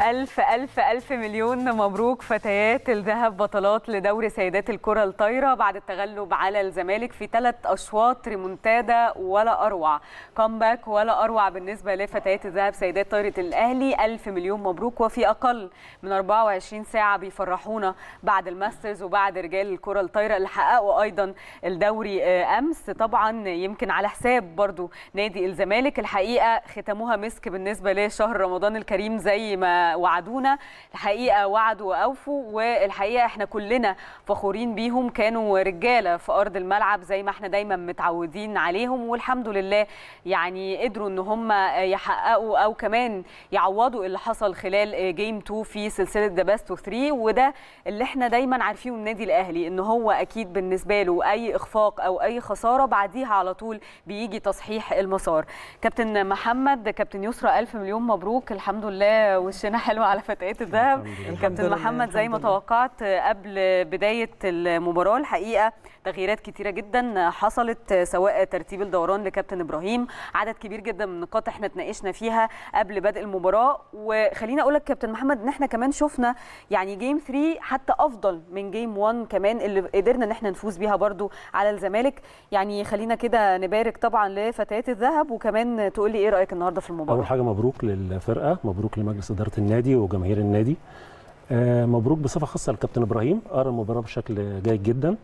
ألف ألف ألف مليون مبروك فتيات الذهب بطلات لدوري سيدات الكرة الطايرة بعد التغلب على الزمالك في ثلاث أشواط ريمونتادا ولا أروع كامباك ولا أروع بالنسبة لفتيات الذهب سيدات طايرة الأهلي ألف مليون مبروك وفي أقل من 24 ساعة بيفرحونا بعد الماسترز وبعد رجال الكرة الطايرة اللي حققوا أيضا الدوري آه، أمس طبعا يمكن على حساب برضو نادي الزمالك الحقيقة ختموها مسك بالنسبة لشهر رمضان الكريم زي ما وعدونا الحقيقه وعدوا واوفوا والحقيقه احنا كلنا فخورين بيهم كانوا رجاله في ارض الملعب زي ما احنا دايما متعودين عليهم والحمد لله يعني قدروا ان هم يحققوا او كمان يعوضوا اللي حصل خلال جيم 2 في سلسله ذا بيست 3 وده اللي احنا دايما عارفينه النادي الاهلي ان هو اكيد بالنسبه له اي اخفاق او اي خساره بعديها على طول بيجي تصحيح المسار كابتن محمد كابتن يسرى الف مليون مبروك الحمد لله وشنا سنه حلوه على فتيات الذهب كابتن محمد زي ما توقعت قبل بدايه المباراه الحقيقه تغييرات كتيره جدا حصلت سواء ترتيب الدوران لكابتن ابراهيم عدد كبير جدا من النقاط احنا اتناقشنا فيها قبل بدء المباراه وخليني اقول لك كابتن محمد ان احنا كمان شفنا يعني جيم 3 حتى افضل من جيم 1 كمان اللي قدرنا ان احنا نفوز بيها برضو على الزمالك يعني خلينا كده نبارك طبعا لفتيات الذهب وكمان تقول لي ايه رايك النهارده في المباراه اول حاجه مبروك للفرقه مبروك لمجلس اداره النادي وجماهير النادي آه، مبروك بصفه خاصه للكابتن ابراهيم قرا المباراه بشكل جيد جدا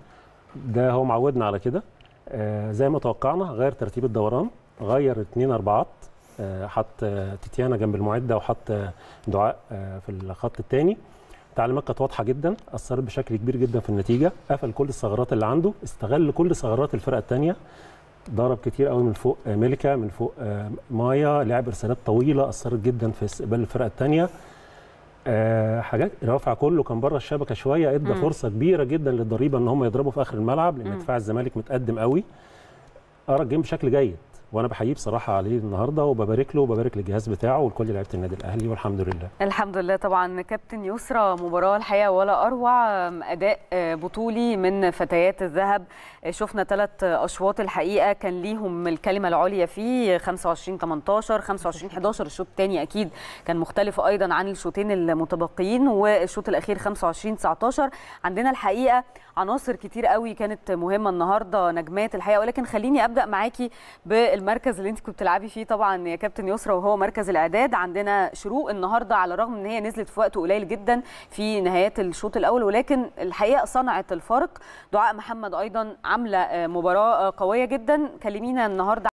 ده هو معودنا على كده آه، زي ما توقعنا غير ترتيب الدوران غير اثنين اربعات آه، حط تيتيانا جنب المعده وحط دعاء في الخط الثاني تعليمات كانت واضحه جدا اثرت بشكل كبير جدا في النتيجه قفل كل الثغرات اللي عنده استغل كل ثغرات الفرقه الثانيه ضرب كتير قوي من فوق ملكة آه، من فوق آه، مايا لعب ارسالات طويله اثرت جدا في استقبال الفرقه الثانيه آه، حاجات رافع كله كان بره الشبكه شويه ادى فرصه كبيره جدا للضريبه ان هم يضربوا في اخر الملعب لان دفاع الزمالك متقدم قوي ارى الجيم بشكل جيد وانا بحييه بصراحه عليه النهارده وببارك له وببارك للجهاز بتاعه ولكل لعيبه النادي الاهلي والحمد لله الحمد لله طبعا كابتن يسرى مباراه الحقيقه ولا اروع اداء آه، بطولي من فتيات الذهب آه، شفنا ثلاث اشواط الحقيقه كان ليهم الكلمه العليا فيه 25 18 25 11 الشوط الثاني اكيد كان مختلف ايضا عن الشوطين المتبقيين والشوط الاخير 25 19 عندنا الحقيقه عناصر كتير قوي كانت مهمه النهارده نجمات الحقيقه ولكن خليني ابدا معاكي بال المركز اللي انت كنت بتلعبي فيه طبعا يا كابتن يسرا وهو مركز الاعداد عندنا شروق النهارده على الرغم ان هي نزلت في وقت قليل جدا في نهايات الشوط الاول ولكن الحقيقه صنعت الفرق دعاء محمد ايضا عامله مباراه قويه جدا كلمينا النهارده